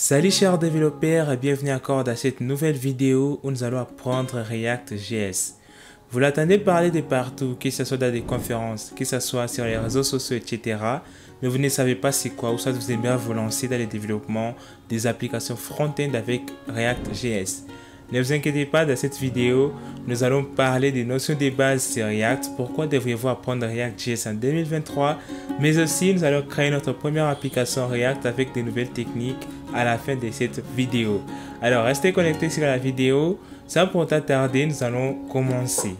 Salut chers développeurs et bienvenue encore dans cette nouvelle vidéo où nous allons apprendre React Vous l'attendez parler de partout, que ce soit dans des conférences, que ce soit sur les réseaux sociaux, etc. Mais vous ne savez pas c'est quoi ou soit vous aimez vous lancer dans le développement des applications front-end avec React ne vous inquiétez pas, dans cette vidéo, nous allons parler des notions de base sur React, pourquoi devriez-vous apprendre JS en 2023, mais aussi nous allons créer notre première application React avec des nouvelles techniques à la fin de cette vidéo. Alors restez connectés sur la vidéo, sans pour tarder, nous allons commencer.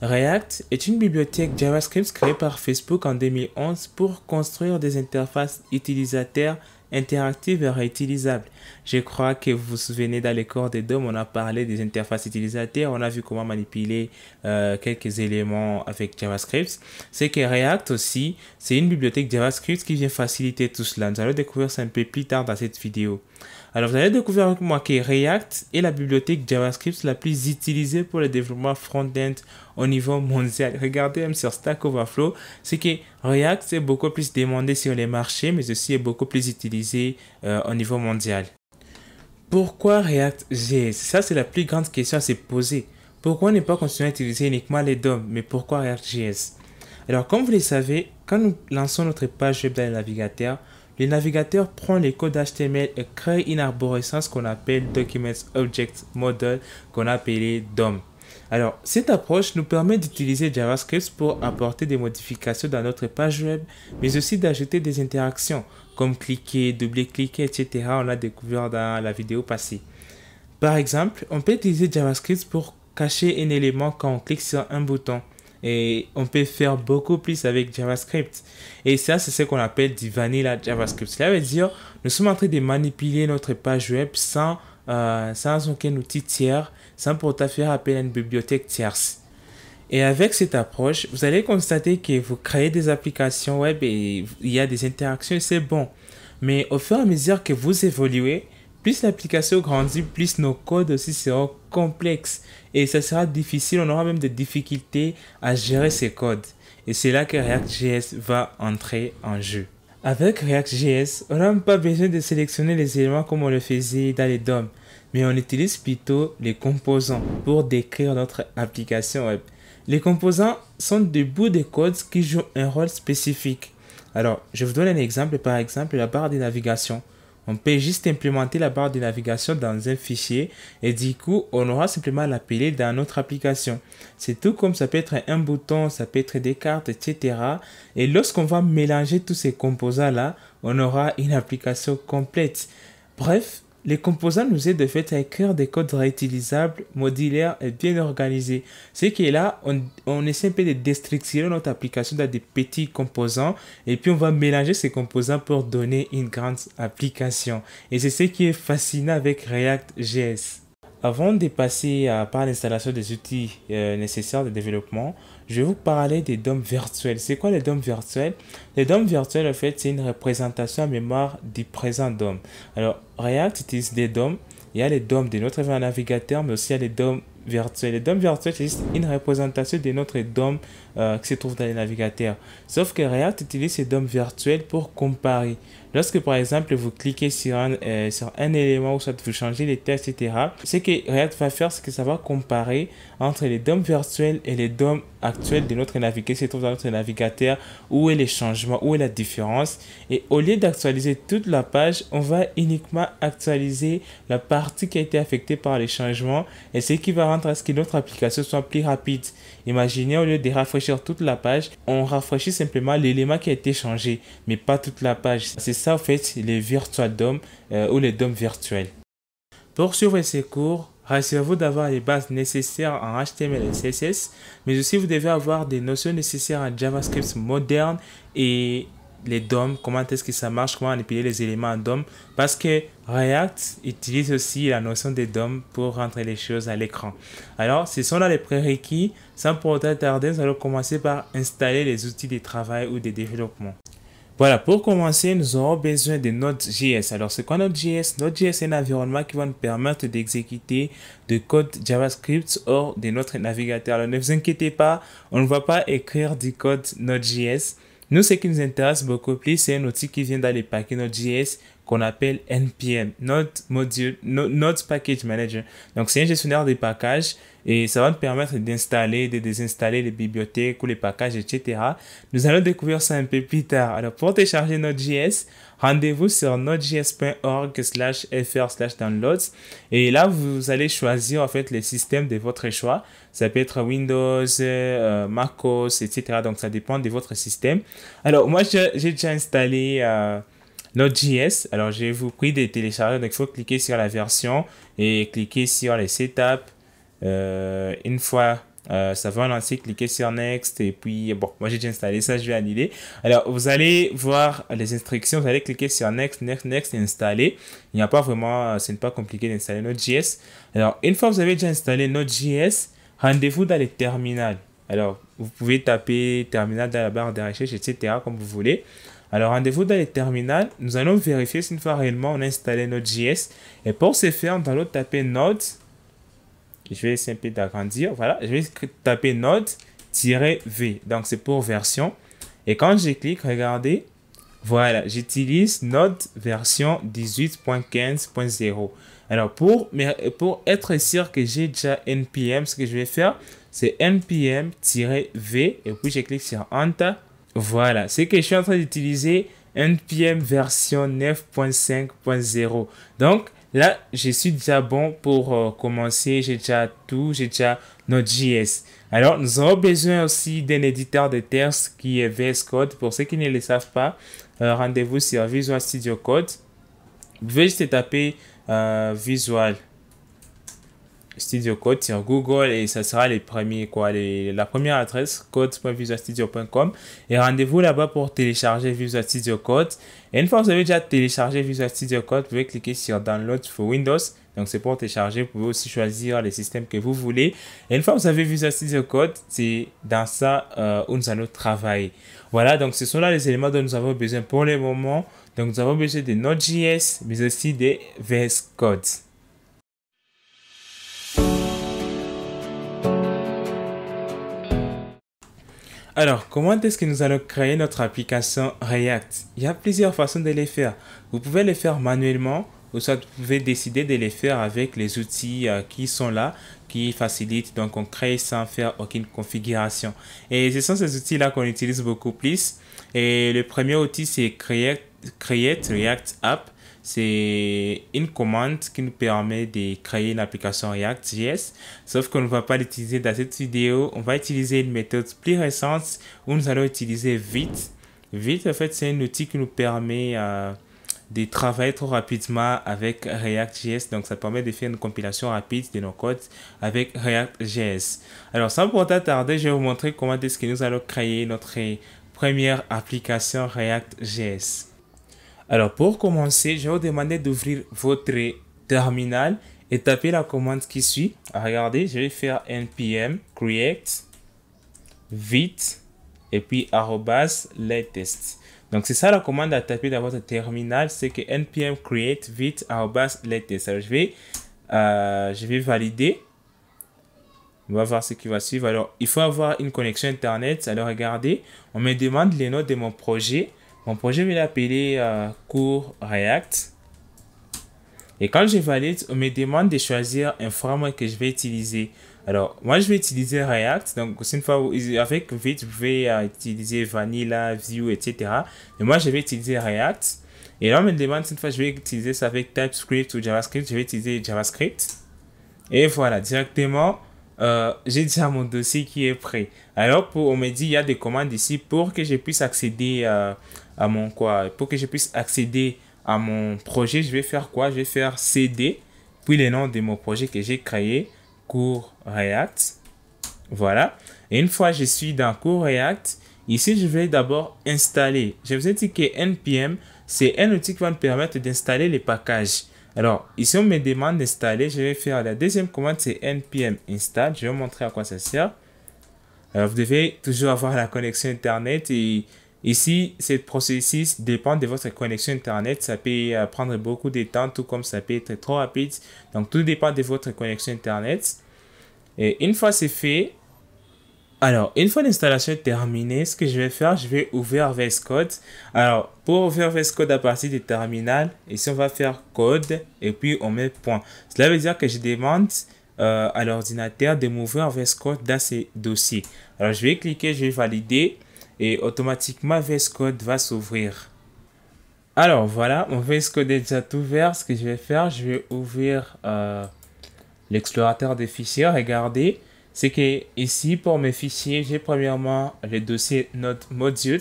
React est une bibliothèque JavaScript créée par Facebook en 2011 pour construire des interfaces utilisateurs interactives et réutilisables je crois que vous vous souvenez dans les corps des DOM, on a parlé des interfaces utilisateurs, on a vu comment manipuler euh, quelques éléments avec JavaScript. C'est que React aussi, c'est une bibliothèque JavaScript qui vient faciliter tout cela. Nous allons découvrir ça un peu plus tard dans cette vidéo. Alors, vous allez découvrir avec moi que React est la bibliothèque JavaScript la plus utilisée pour le développement front-end au niveau mondial. Regardez même sur Stack Overflow, c'est que React est beaucoup plus demandé sur les marchés, mais aussi est beaucoup plus utilisé euh, au niveau mondial. Pourquoi React.js Ça, c'est la plus grande question à se poser. Pourquoi ne pas continuer à utiliser uniquement les DOM, mais pourquoi React.js Alors, comme vous le savez, quand nous lançons notre page web dans le navigateur, le navigateur prend les codes HTML et crée une arborescence qu'on appelle Documents Object Model, qu'on appelle appelé DOM. Alors, cette approche nous permet d'utiliser JavaScript pour apporter des modifications dans notre page web, mais aussi d'ajouter des interactions, comme cliquer, doubler-cliquer, etc. On l'a découvert dans la vidéo passée. Par exemple, on peut utiliser JavaScript pour cacher un élément quand on clique sur un bouton. Et on peut faire beaucoup plus avec JavaScript. Et ça, c'est ce qu'on appelle du vanilla JavaScript. Cela veut dire, nous sommes en train de manipuler notre page web sans, euh, sans aucun outil tiers sans pourtant faire appel à une bibliothèque tierce. Et avec cette approche, vous allez constater que vous créez des applications web et il y a des interactions, c'est bon. Mais au fur et à mesure que vous évoluez, plus l'application grandit, plus nos codes aussi seront complexes et ça sera difficile, on aura même des difficultés à gérer ces codes. Et c'est là que React.js va entrer en jeu. Avec React.js, on n'a pas besoin de sélectionner les éléments comme on le faisait dans les DOM mais on utilise plutôt les composants pour décrire notre application web. Les composants sont des bouts de code qui jouent un rôle spécifique. Alors, je vous donne un exemple, par exemple la barre de navigation. On peut juste implémenter la barre de navigation dans un fichier et du coup, on aura simplement à l'appeler dans notre application. C'est tout comme ça peut être un bouton, ça peut être des cartes, etc. Et lorsqu'on va mélanger tous ces composants-là, on aura une application complète. Bref, les composants nous aident de fait à écrire des codes réutilisables, modulaires et bien organisés. Ce qui est là, on, essaie un peu de destructurer notre application dans des petits composants et puis on va mélanger ces composants pour donner une grande application. Et c'est ce qui est fascinant avec React.js. Avant de passer par l'installation des outils euh, nécessaires de développement, je vais vous parler des DOM virtuels. C'est quoi les DOM virtuels Les DOM virtuels, en fait, c'est une représentation à mémoire du présent DOM. Alors, React utilise des DOM. Il y a les DOM de notre navigateur, mais aussi il y a les DOM virtuel. Les DOM virtuel, c'est une représentation de notre DOM euh, qui se trouve dans les navigateurs. Sauf que React utilise ces DOM virtuels pour comparer. Lorsque par exemple vous cliquez sur un, euh, sur un élément ou soit vous changez les tests, etc., ce que React va faire, c'est que ça va comparer entre les DOM virtuels et les DOM actuelle de notre navigateur dans notre navigateur, où est les changements, où est la différence. Et au lieu d'actualiser toute la page, on va uniquement actualiser la partie qui a été affectée par les changements et ce qui va rendre à ce que notre application soit plus rapide. Imaginez, au lieu de rafraîchir toute la page, on rafraîchit simplement l'élément qui a été changé, mais pas toute la page. C'est ça, en fait, les virtual DOM euh, ou les DOM virtuels. Pour suivre ces cours, Rassurez-vous d'avoir les bases nécessaires en HTML et CSS, mais aussi vous devez avoir des notions nécessaires en JavaScript moderne et les DOM, comment est-ce que ça marche, comment manipuler les éléments en DOM, parce que React utilise aussi la notion des DOM pour rentrer les choses à l'écran. Alors, ce sont là les prérequis. Sans pour autant tarder, nous allons commencer par installer les outils de travail ou de développement. Voilà, pour commencer, nous aurons besoin de Node.js. Alors, c'est quoi Node.js Node.js est un environnement qui va nous permettre d'exécuter de code JavaScript hors de notre navigateur. Alors, ne vous inquiétez pas, on ne va pas écrire du code Node.js. Nous, ce qui nous intéresse beaucoup plus, c'est un outil qui vient dans les paquets Node.js qu'on appelle NPM, Node Module, Node Package Manager. Donc, c'est un gestionnaire des packages et ça va nous permettre d'installer, de désinstaller les bibliothèques ou les packages, etc. Nous allons découvrir ça un peu plus tard. Alors, pour télécharger Node.js, rendez-vous sur nodejsorg slash fr slash downloads et là, vous allez choisir, en fait, les systèmes de votre choix. Ça peut être Windows, euh, MacOS, etc. Donc, ça dépend de votre système. Alors, moi, j'ai déjà installé... Euh, Node.js, alors je vous prie de télécharger, donc il faut cliquer sur la version et cliquer sur les étapes. Euh, une fois euh, ça va lancer, cliquez sur Next et puis bon, moi j'ai déjà installé ça, je vais annuler. Alors vous allez voir les instructions, vous allez cliquer sur Next, Next, Next et installer. Il n'y a pas vraiment, euh, ce n'est pas compliqué d'installer Node.js. Alors une fois que vous avez déjà installé Node.js, rendez-vous dans les terminales. Alors vous pouvez taper terminal dans la barre de recherche, etc. comme vous voulez. Alors rendez-vous dans les terminales, nous allons vérifier si une fois réellement on a installé Node.js. Et pour ce faire, va va taper Node. Je vais essayer un peu d'agrandir. Voilà, je vais taper Node-V. Donc c'est pour version. Et quand je clique, regardez, voilà, j'utilise Node version 18.15.0. Alors pour, pour être sûr que j'ai déjà NPM, ce que je vais faire, c'est NPM-V et puis je clique sur Enter voilà, c'est que je suis en train d'utiliser NPM version 9.5.0. Donc là, je suis déjà bon pour euh, commencer. J'ai déjà tout, j'ai déjà JS Alors, nous aurons besoin aussi d'un éditeur de texte qui est VS Code. Pour ceux qui ne le savent pas, euh, rendez-vous sur Visual Studio Code. Vous pouvez juste taper euh, Visual Studio Code sur Google et ça sera les premiers, quoi, les, la première adresse code.visualstudio.com et rendez-vous là-bas pour télécharger Visual Studio Code. Et une fois que vous avez déjà téléchargé Visual Studio Code, vous pouvez cliquer sur Download for Windows. Donc c'est pour télécharger, vous pouvez aussi choisir les systèmes que vous voulez. Et une fois que vous avez Visual Studio Code, c'est dans ça euh, où nous allons travailler. Voilà, donc ce sont là les éléments dont nous avons besoin pour le moment. Donc nous avons besoin de Node.js, mais aussi des VS Code. Alors, comment est-ce que nous allons créer notre application React Il y a plusieurs façons de les faire. Vous pouvez les faire manuellement ou soit vous pouvez décider de les faire avec les outils euh, qui sont là, qui facilitent. Donc, on crée sans faire aucune configuration. Et ce sont ces outils-là qu'on utilise beaucoup plus. Et le premier outil, c'est Create React App. C'est une commande qui nous permet de créer une application React.js, sauf qu'on ne va pas l'utiliser dans cette vidéo. On va utiliser une méthode plus récente où nous allons utiliser Vite. Vite, en fait, c'est un outil qui nous permet euh, de travailler trop rapidement avec React.js. Donc, ça permet de faire une compilation rapide de nos codes avec React.js. Alors, sans pour tarder, je vais vous montrer comment est-ce que nous allons créer notre première application React.js. Alors pour commencer, je vais vous demander d'ouvrir votre terminal et taper la commande qui suit. Ah, regardez, je vais faire npm create vite et puis arrobas latest. Donc c'est ça la commande à taper dans votre terminal, c'est que npm create vite arrobas latest. Alors je vais, euh, je vais valider. On va voir ce qui va suivre. Alors, il faut avoir une connexion Internet. Alors, regardez, on me demande les notes de mon projet. Mon projet, je vais l'appeler euh, cours React. Et quand je valide, on me demande de choisir un framework que je vais utiliser. Alors, moi, je vais utiliser React. Donc, une fois, avec Vite, vous pouvez euh, utiliser Vanilla, Vue, etc. Mais moi, je vais utiliser React. Et là, on me demande une fois, je vais utiliser ça avec TypeScript ou JavaScript. Je vais utiliser JavaScript. Et voilà, directement, euh, j'ai déjà mon dossier qui est prêt. Alors, pour, on me dit, il y a des commandes ici pour que je puisse accéder euh, à, mon quoi Pour que je puisse accéder à mon projet, je vais faire quoi Je vais faire CD, puis le nom de mon projet que j'ai créé, cours React. Voilà. Et une fois que je suis dans cours React, ici je vais d'abord installer. Je vous ai dit que NPM, c'est un outil qui va me permettre d'installer les packages. Alors, ici, on me demande d'installer. Je vais faire la deuxième commande, c'est npm install. Je vais vous montrer à quoi ça sert. Alors, euh, vous devez toujours avoir la connexion Internet. Et ici, ce processus dépend de votre connexion Internet. Ça peut euh, prendre beaucoup de temps, tout comme ça peut être trop rapide. Donc, tout dépend de votre connexion Internet. Et une fois c'est fait, alors, une fois l'installation terminée, ce que je vais faire, je vais ouvrir VS Code. Alors, pour ouvrir VS Code à partir du terminal, ici on va faire code et puis on met point. Cela veut dire que je demande euh, à l'ordinateur de m'ouvrir VS Code dans ces dossiers. Alors, je vais cliquer, je vais valider et automatiquement VS Code va s'ouvrir. Alors voilà, mon VS Code est déjà ouvert. Ce que je vais faire, je vais ouvrir euh, l'explorateur des fichiers, regardez c'est que ici pour mes fichiers, j'ai premièrement les dossiers Node Modules.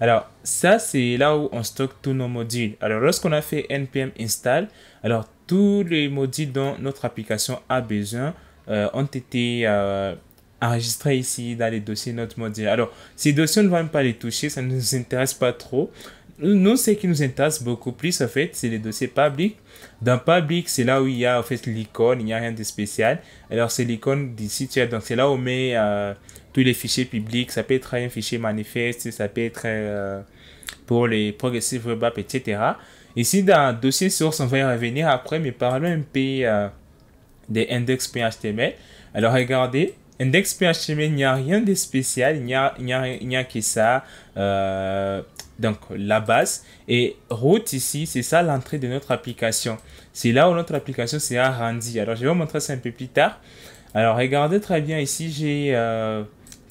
Alors ça c'est là où on stocke tous nos modules. Alors lorsqu'on a fait npm install, alors tous les modules dont notre application a besoin euh, ont été euh, enregistrés ici dans les dossiers Node Modules. Alors ces dossiers on ne va même pas les toucher, ça ne nous intéresse pas trop nous, ce qui nous intéresse beaucoup plus, en fait, c'est les dossiers publics. Dans public, c'est là où il y a, en fait, l'icône, il n'y a rien de spécial. Alors, c'est l'icône du site Donc, c'est là où on met euh, tous les fichiers publics. Ça peut être un fichier manifeste, ça peut être euh, pour les progressives web app, etc. Ici, dans dossier source, on va y revenir après, mais parlons un peu euh, des index.html. Alors, regardez, Index il n'y a rien de spécial, il n'y a, que ça. Euh, donc la base et route ici, c'est ça l'entrée de notre application. C'est là où notre application s'est arrondie. Alors je vais vous montrer ça un peu plus tard. Alors regardez très bien ici, j'ai euh,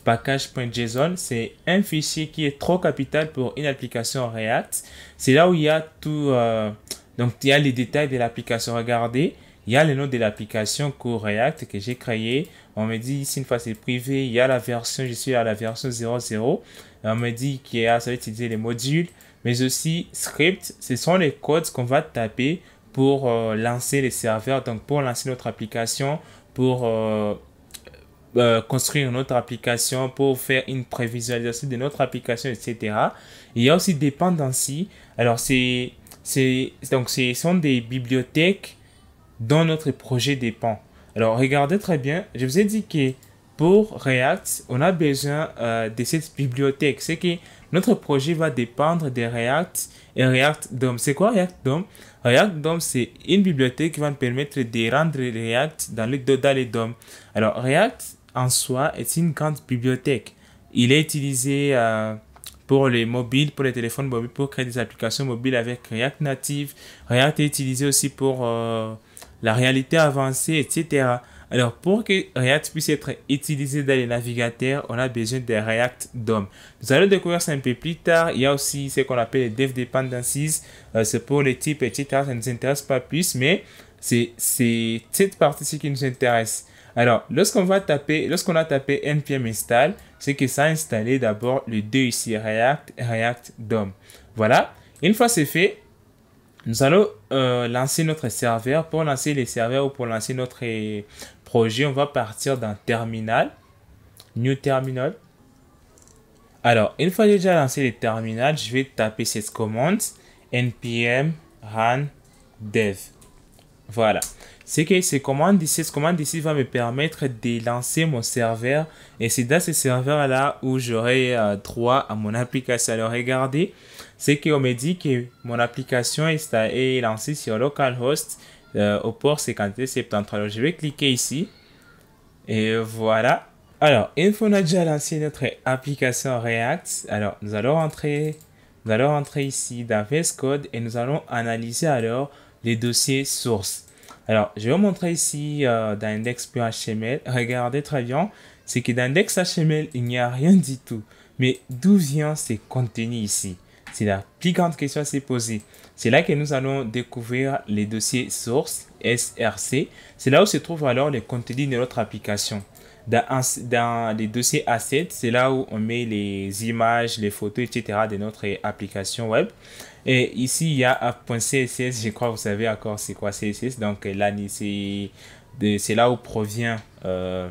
package.json. C'est un fichier qui est trop capital pour une application React. C'est là où il y a tout. Euh, donc il y a les détails de l'application. Regardez, il y a le nom de l'application coreact React que j'ai créé. On me dit ici une fois c'est privé, il y a la version, je suis à la version 00. On me dit qu'il y a, ça utiliser les modules, mais aussi script, ce sont les codes qu'on va taper pour euh, lancer les serveurs, donc pour lancer notre application, pour euh, euh, construire notre application, pour faire une prévisualisation de notre application, etc. Il y a aussi dépendancy. Alors, c'est, donc, ce sont des bibliothèques dont notre projet dépend. Alors regardez très bien, je vous ai dit que pour React, on a besoin euh, de cette bibliothèque. C'est que notre projet va dépendre de React et React DOM. C'est quoi React DOM React DOM, c'est une bibliothèque qui va nous permettre de rendre React dans le dans DOM. Alors React en soi est une grande bibliothèque. Il est utilisé euh, pour les mobiles, pour les téléphones mobiles, pour créer des applications mobiles avec React Native. React est utilisé aussi pour... Euh, la réalité avancée, etc. Alors, pour que React puisse être utilisé dans les navigateurs, on a besoin de React DOM. Nous allons découvrir ça un peu plus tard. Il y a aussi ce qu'on appelle les dev dependencies. Euh, c'est pour les types, etc. Ça ne nous intéresse pas plus, mais c'est cette partie-ci qui nous intéresse. Alors, lorsqu'on va taper, lorsqu'on a tapé npm install, c'est que ça a installé d'abord le deux ici, React, React DOM. Voilà. Une fois c'est fait, nous allons euh, lancer notre serveur. Pour lancer les serveurs ou pour lancer notre euh, projet, on va partir d'un terminal. New Terminal. Alors, une fois déjà lancé les terminal, je vais taper cette commande npm run dev. Voilà. C'est que ces commandes ici, ce commande ici va me permettre de lancer mon serveur. Et c'est dans ce serveur-là où j'aurai euh, droit à mon application. Alors regardez, c'est qu'on me dit que mon application est, est lancée sur localhost euh, au port 5070. Alors je vais cliquer ici. Et voilà. Alors, une fois qu'on a déjà lancé notre application React, alors nous allons rentrer, nous allons rentrer ici dans VS Code et nous allons analyser alors les dossiers sources. Alors, je vais vous montrer ici euh, dans index.html. Regardez très bien, c'est que dans index.html il n'y a rien du tout. Mais d'où vient ces contenus ici C'est la plus grande question à se poser. C'est là que nous allons découvrir les dossiers sources, SRC. C'est là où se trouvent alors les contenus de notre application. Dans, dans les dossiers assets, c'est là où on met les images, les photos, etc. de notre application web. Et ici, il y a app.css, je crois, vous savez encore c'est quoi CSS. Donc euh, là, c'est là où provient euh,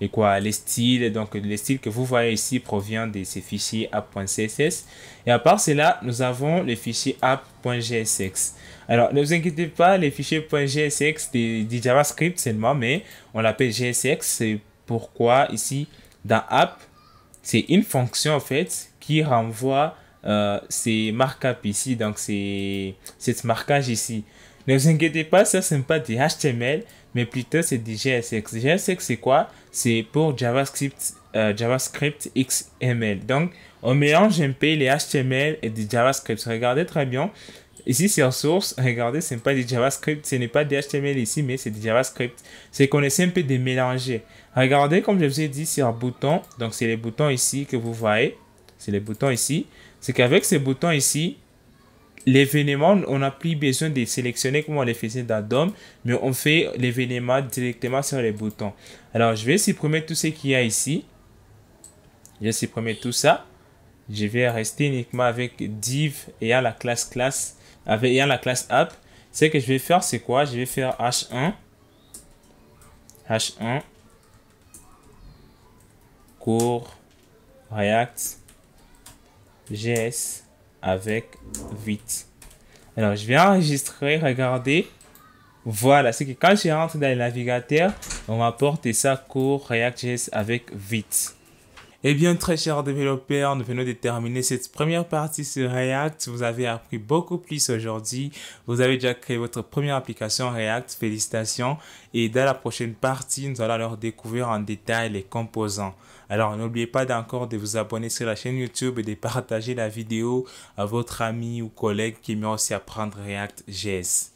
et quoi, les styles. Donc les styles que vous voyez ici provient de ces fichiers app.css. Et à part cela, nous avons les fichiers app.gsx. Alors, ne vous inquiétez pas, les fichiers .gsx du JavaScript seulement, mais on l'appelle gsx. C'est pourquoi ici, dans app, c'est une fonction en fait qui renvoie euh, c'est markup ici, donc c'est ce marquage ici. Ne vous inquiétez pas, ça ce n'est pas du HTML, mais plutôt c'est du JSX. JSX c'est quoi C'est pour JavaScript, euh, JavaScript XML. Donc on mélange un peu les HTML et du JavaScript. Regardez très bien. Ici, c'est en source. Regardez, ce n'est pas du JavaScript. Ce n'est pas du HTML ici, mais c'est du JavaScript. C'est qu'on essaie un peu de mélanger. Regardez, comme je vous ai dit, sur un bouton. Donc, c'est les boutons ici que vous voyez. C'est les boutons ici c'est qu'avec ces boutons ici, l'événement, on n'a plus besoin de sélectionner comme on les faisait dans DOM, mais on fait l'événement directement sur les boutons. Alors, je vais supprimer tout ce qu'il y a ici. Je vais supprimer tout ça. Je vais rester uniquement avec div et à la classe avec, la classe app. Ce que je vais faire, c'est quoi Je vais faire h1, h1, cours, react, GS avec vite. Alors, je vais enregistrer, regardez. Voilà, c'est que quand je rentre dans le navigateur, on m'apporte ça court React.js avec vite. Eh bien, très chers développeurs, nous venons de terminer cette première partie sur React. Vous avez appris beaucoup plus aujourd'hui. Vous avez déjà créé votre première application React. Félicitations. Et dans la prochaine partie, nous allons alors découvrir en détail les composants. Alors n'oubliez pas d'encore de vous abonner sur la chaîne YouTube et de partager la vidéo à votre ami ou collègue qui aime aussi apprendre React React.js.